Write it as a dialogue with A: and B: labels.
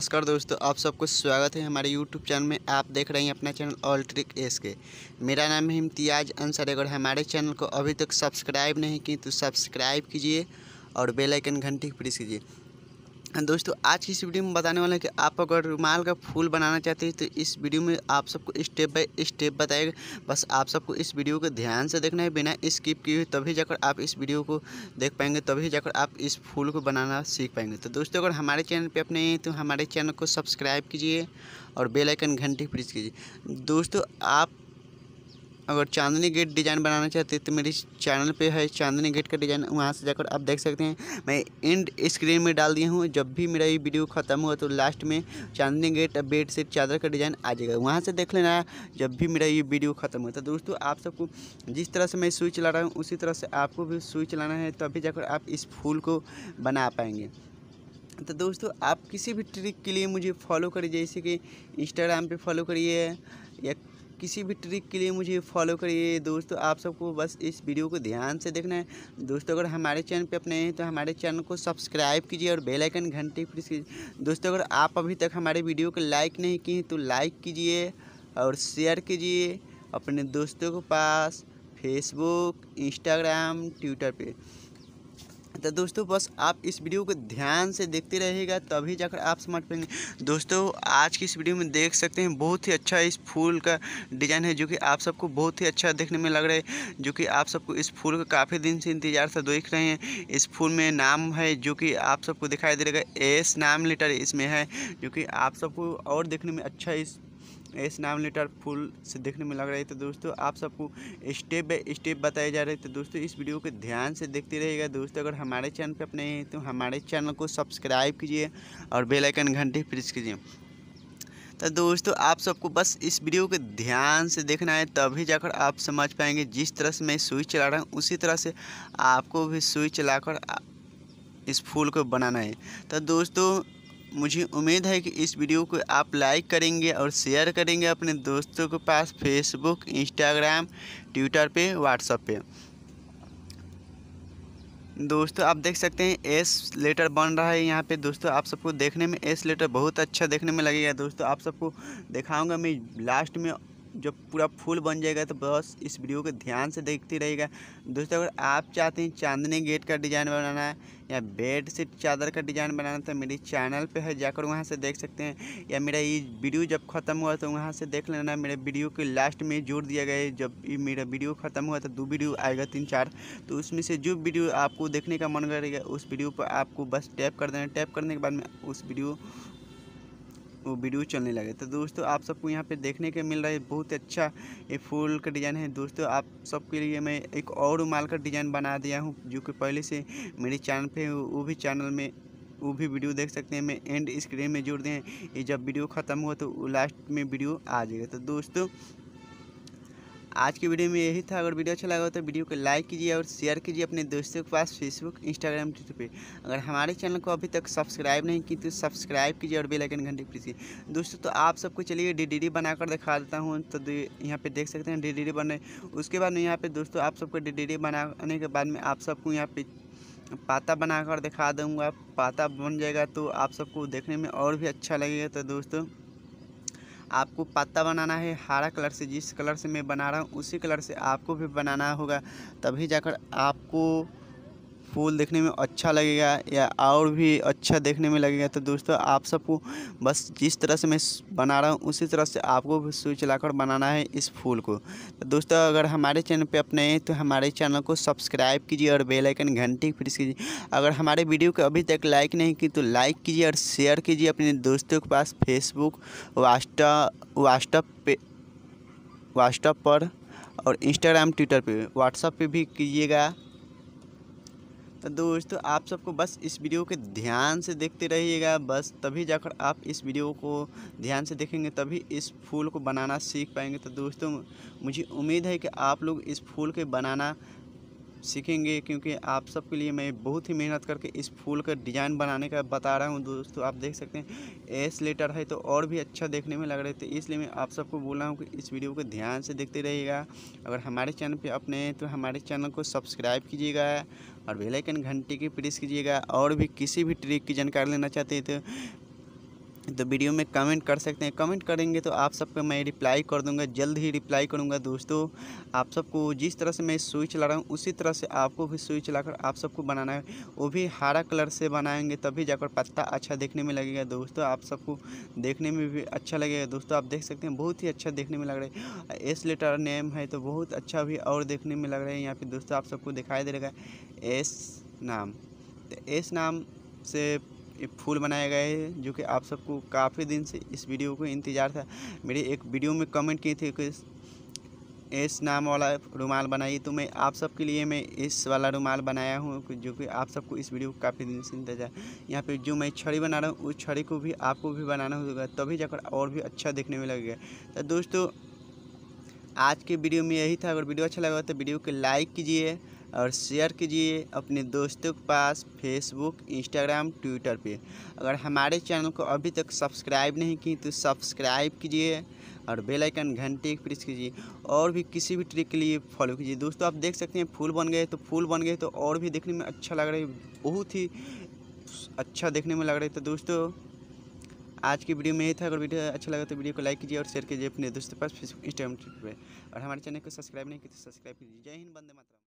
A: नमस्कार दोस्तों आप सबको स्वागत है हमारे यूट्यूब चैनल में आप देख रहे हैं अपना चैनल ऑल ट्रिक एस के मेरा नाम है इम्तियाज अंसर अगर हमारे चैनल को अभी तक सब्सक्राइब नहीं की तो सब्सक्राइब कीजिए और बेल आइकन घंटी प्रेस कीजिए दोस्तों आज की इस वीडियो में बताने वाला है कि आप अगर रुमाल का फूल बनाना चाहते हैं तो इस वीडियो में आप सबको स्टेप बाय स्टेप बताएगा बस आप सबको इस वीडियो को ध्यान से देखना है बिना स्किप किए हुए तभी जाकर आप इस वीडियो को देख पाएंगे तभी जाकर आप इस फूल को बनाना सीख पाएंगे तो दोस्तों अगर हमारे चैनल पर अपने तो हमारे चैनल को सब्सक्राइब कीजिए और बेलाइकन घंटी प्रेस कीजिए दोस्तों आप अगर चांदनी गेट डिज़ाइन बनाना चाहते हैं तो मेरे चैनल पे है चांदनी गेट का डिज़ाइन वहाँ से जाकर आप देख सकते हैं मैं एंड स्क्रीन में डाल दिया हूँ जब भी मेरा ये वीडियो ख़त्म हुआ तो लास्ट में चांदनी गेट बेड से चादर का डिज़ाइन आ जाएगा वहाँ से देख लेना जब भी मेरा ये वीडियो ख़त्म हुआ तो दोस्तों आप सबको जिस तरह से मैं स्विच चला रहा हूँ उसी तरह से आपको भी स्विच चलाना है तभी तो जाकर आप इस फूल को बना पाएंगे तो दोस्तों आप किसी भी ट्रिक के लिए मुझे फॉलो करिए जैसे कि इंस्टाग्राम पर फॉलो करिए किसी भी ट्रिक के लिए मुझे फॉलो करिए दोस्तों आप सबको बस इस वीडियो को ध्यान से देखना है दोस्तों अगर हमारे चैनल पे अपने हैं तो हमारे चैनल को सब्सक्राइब कीजिए और बेल आइकन घंटे प्रेस कीजिए दोस्तों अगर आप अभी तक हमारे वीडियो को लाइक नहीं किए तो लाइक कीजिए और शेयर कीजिए अपने दोस्तों के पास फेसबुक इंस्टाग्राम ट्विटर पर तो दोस्तों बस आप इस वीडियो को ध्यान से देखते रहेगा तभी जाकर आप समझ पाएंगे दोस्तों आज की इस वीडियो में देख सकते हैं बहुत ही अच्छा इस फूल का डिज़ाइन है जो कि आप सबको बहुत ही अच्छा देखने में लग रहा है जो कि आप सबको इस फूल का काफ़ी दिन से इंतजार था देख रहे हैं इस फूल में नाम है जो कि आप सबको दिखाई दे रहेगा एस नाम लेटर इसमें है जो कि आप सबको और देखने में अच्छा इस एस नाम लेटर फुल से देखने में लग रही तो दोस्तों आप सबको स्टेप बाई स्टेप बताए जा रहे तो दोस्तों इस वीडियो को ध्यान से देखते रहिएगा दोस्तों अगर हमारे चैनल पर अपने हैं तो हमारे चैनल को सब्सक्राइब कीजिए और बेलाइकन घंटे प्रेस कीजिए तो दोस्तों आप सबको बस इस वीडियो को ध्यान से देखना है तभी जाकर आप समझ पाएंगे जिस तरह से मैं स्विच चला रहा हूँ उसी तरह से आपको भी स्विच चलाकर इस फूल को बनाना है तो दोस्तों मुझे उम्मीद है कि इस वीडियो को आप लाइक करेंगे और शेयर करेंगे अपने दोस्तों के पास फेसबुक इंस्टाग्राम ट्विटर पे व्हाट्सअप पे दोस्तों आप देख सकते हैं एस लेटर बन रहा है यहाँ पे दोस्तों आप सबको देखने में एस लेटर बहुत अच्छा देखने में लगेगा दोस्तों आप सबको दिखाऊंगा मैं लास्ट में जब पूरा फूल बन जाएगा तो बस इस वीडियो को ध्यान से देखती रहेगा दोस्तों अगर आप चाहते हैं चांदनी गेट का डिज़ाइन बनाना है या बेड शीट चादर का डिज़ाइन बनाना तो मेरे चैनल पे है जाकर वहाँ से देख सकते हैं या मेरा ये वीडियो जब ख़त्म हुआ तो वहाँ से देख लेना मेरे वीडियो के लास्ट में जोड़ दिया गया है जब मेरा वीडियो ख़त्म हुआ तो दो वीडियो आएगा तीन चार तो उसमें से जो वीडियो आपको देखने का मन करेगा उस वीडियो पर आपको बस टैप कर देना टैप करने के बाद में उस वीडियो वो वीडियो चलने लगे तो दोस्तों आप सबको यहाँ पे देखने के मिल रहा है बहुत अच्छा ये फूल का डिज़ाइन है दोस्तों आप सबके लिए मैं एक और रुमाल का डिज़ाइन बना दिया हूँ जो कि पहले से मेरे चैनल पे वो भी चैनल में वो भी वीडियो देख सकते हैं मैं एंड स्क्रीन में जोड़ दें ये जब वीडियो ख़त्म हुआ तो लास्ट में वीडियो आ जाएगा तो दोस्तों आज की वीडियो में यही था अगर वीडियो अच्छा लगा हो तो वीडियो को लाइक कीजिए और शेयर कीजिए अपने दोस्तों के पास फेसबुक इंस्टाग्राम ट्विटर पे अगर हमारे चैनल को अभी तक सब्सक्राइब नहीं की तो सब्सक्राइब कीजिए और बेलाइकन घंटे कीजिए दोस्तों तो आप सबको चलिए डी बनाकर दिखा देता हूँ तो यहाँ पर देख सकते हैं डी डी बने उसके बाद में यहाँ पर दोस्तों आप सबको डी डी बनाने के बाद में आप सबको यहाँ पर पाता बनाकर दिखा दूंगा पाता बन जाएगा तो आप सबको देखने में और भी अच्छा लगेगा तो दोस्तों आपको पत्ता बनाना है हरा कलर से जिस कलर से मैं बना रहा हूँ उसी कलर से आपको भी बनाना होगा तभी जाकर आपको फूल देखने में अच्छा लगेगा या और भी अच्छा देखने में लगेगा तो दोस्तों आप सबको बस जिस तरह से मैं बना रहा हूँ उसी तरह से आपको भी स्विच लाकर बनाना है इस फूल को तो दोस्तों अगर हमारे चैनल पर अपने हैं तो हमारे चैनल को सब्सक्राइब कीजिए और बेलाइकन घंटी प्रेस कीजिए अगर हमारे वीडियो को अभी तक लाइक नहीं की तो लाइक कीजिए और शेयर कीजिए अपने दोस्तों के पास फेसबुक व्हाट्सअप व्हाट्सअप पे व्हाट्सअप पर और इंस्टाग्राम ट्विटर पे व्हाट्सअप पे भी कीजिएगा तो दोस्तों आप सबको बस इस वीडियो के ध्यान से देखते रहिएगा बस तभी जाकर आप इस वीडियो को ध्यान से देखेंगे तभी इस फूल को बनाना सीख पाएंगे तो दोस्तों मुझे उम्मीद है कि आप लोग इस फूल के बनाना सीखेंगे क्योंकि आप सबके लिए मैं बहुत ही मेहनत करके इस फूल का डिज़ाइन बनाने का बता रहा हूँ दोस्तों आप देख सकते हैं एस लेटर है तो और भी अच्छा देखने में लग रहे थे तो इसलिए मैं आप सबको बोल रहा हूँ कि इस वीडियो को ध्यान से देखते रहिएगा अगर हमारे चैनल पर अपने हैं तो हमारे चैनल को सब्सक्राइब कीजिएगा और बेलाइकन घंटी की प्रेस कीजिएगा और भी किसी भी ट्रिक की जानकारी लेना चाहते हैं तो तो वीडियो में कमेंट कर सकते हैं कमेंट करेंगे तो आप सबको मैं रिप्लाई कर दूंगा जल्द ही रिप्लाई करूंगा दोस्तों आप सबको जिस तरह से मैं स्विच ला रहा हूँ उसी तरह से आपको भी स्विच चलाकर आप सबको बनाना है वो भी हरा कलर से बनाएंगे तभी जाकर पत्ता अच्छा देखने में लगेगा दोस्तों आप सबको देखने में भी अच्छा लगेगा दोस्तों आप देख सकते हैं बहुत ही अच्छा देखने में लग रहा है एस लेटर नेम है तो बहुत अच्छा भी और देखने में लग रहा है यहाँ पर दोस्तों आप सबको दिखाई दे रहेगा एस नाम तो एस नाम से फूल बनाए गए हैं जो कि आप सबको काफ़ी दिन से इस वीडियो को इंतज़ार था मेरे एक वीडियो में कमेंट किए थे कि इस नाम वाला रुमाल बनाइए तो मैं आप सबके लिए मैं इस वाला रुमाल बनाया हूँ जो कि आप सबको इस वीडियो को काफ़ी दिन से इंतजार यहाँ पे जो मैं छड़ी बना रहा हूँ उस छड़ी को भी आपको भी बनाना होगा तभी जाकर और भी अच्छा देखने में लगेगा तो दोस्तों आज के वीडियो में यही था अगर वीडियो अच्छा लगा तो वीडियो को लाइक कीजिए और शेयर कीजिए अपने दोस्तों के पास फेसबुक इंस्टाग्राम ट्विटर पे अगर हमारे चैनल को अभी तक सब्सक्राइब नहीं की तो सब्सक्राइब कीजिए और बेल आइकन घंटे प्रेस कीजिए और भी किसी भी ट्रिक के लिए फॉलो कीजिए दोस्तों आप देख सकते हैं फूल बन गए तो फूल बन गए तो और भी देखने में अच्छा लग रहा है बहुत ही अच्छा देखने में लग रहा है तो दोस्तों आज की वीडियो में ही था अगर वीडियो अच्छा लगा तो वीडियो को लाइक कीजिए और शेयर कीजिए अपने दोस्तों के पास फेसबुक इंस्टाग्राम ट्विटर पर और हमारे चैनल को सब्सक्राइब नहीं किया तो सब्सक्राइब कीजिए जय हिंद बंदे मतलब